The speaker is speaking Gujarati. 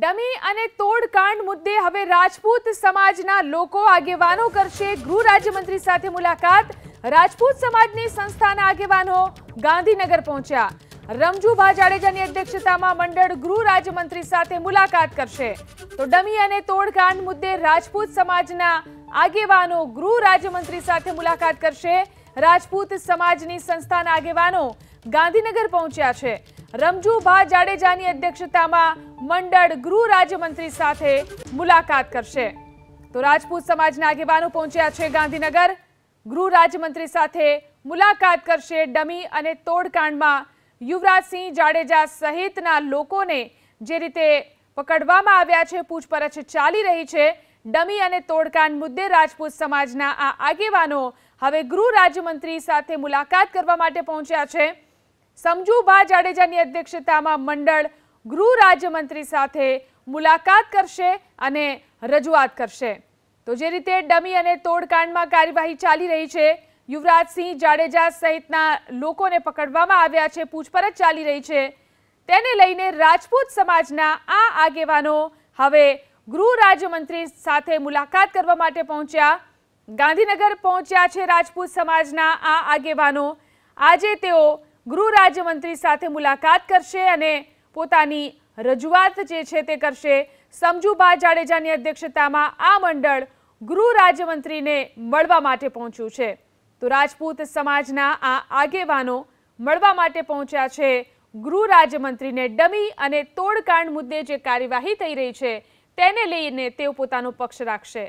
ડમી અને તોડકાંડ મુદ્દે હવે રાજપૂત સમાજના લોકો આગેવાનો કરશે ગૃહ રાજ્યમંત્રી સાથે મુલાકાત રાજપૂત સમાજની સંસ્થાના આગેવાનો ગાંધીનગર પહોંચ્યા રમજુભા જાડેજાની અધ્યક્ષતામાં મંડળ ગૃહ રાજ્યમંત્રી સાથે મુલાકાત કરશે તો ડમી અને તોડકાંડ મુદ્દે રાજપૂત સમાજના આગેવાનો ગૃહ રાજ્યમંત્રી સાથે મુલાકાત કરશે રાજપૂત સમાજની સંસ્થાના આગેવાનો ગાંધીનગર પહોંચ્યા છે રમજુભા જાડેજાની અધ્યક્ષતામાં મંડળ ગૃહ રાજ્યમંત્રી સાથે મુલાકાત કરશે તો રાજપૂત સમાજના આગેવાનો પહોંચ્યા છે ગાંધીનગર ગૃહ રાજ્યમંત્રી સાથે મુલાકાત કરશે ડમી અને તોડકાંડમાં યુવરાજસિંહ જાડેજા સહિતના લોકોને જે રીતે પકડવામાં આવ્યા છે પૂછપરછ ચાલી રહી છે ડમી અને તોડકાંડ મુદ્દે રાજપૂત સમાજના આ આગેવાનો હવે ગૃહ રાજ્યમંત્રી સાથે મુલાકાત કરવા માટે પહોંચ્યા છે સમજુભા જાડેજાની અધ્યક્ષતામાં મંડળ ગૃહ રાજ્યમંત્રી સાથે મુલાકાત કરશે અને રજૂઆત કરશે તો જે રીતે ડમી અને તોડકાંડમાં કાર્યવાહી ચાલી રહી છે યુવરાજસિંહ જાડેજા સહિતના લોકોને પકડવામાં આવ્યા છે પૂછપરછ ચાલી રહી છે તેને લઈને રાજપૂત સમાજના આ આગેવાનો હવે ગૃહ રાજ્યમંત્રી સાથે મુલાકાત કરવા માટે પહોંચ્યા ગાંધીનગર પહોંચ્યા છે રાજપૂત સમાજના આ આગેવાનો આજે તેઓ ગૃહ રાજ્યમંત્રી સાથે મુલાકાત કરશે અને પોતાની રજૂઆત જે છે તે કરશે સમજુભા જાડેજાની અધ્યક્ષતામાં આ મંડળ ગૃહ રાજ્યમંત્રીને મળવા માટે પહોંચ્યું છે તો રાજપૂત સમાજના આ આગેવાનો મળવા માટે પહોંચ્યા છે ગૃહ રાજ્યમંત્રીને ડમી અને તોડકાંડ મુદ્દે જે કાર્યવાહી થઈ રહી છે તેને લઈને તેઓ પોતાનો પક્ષ રાખશે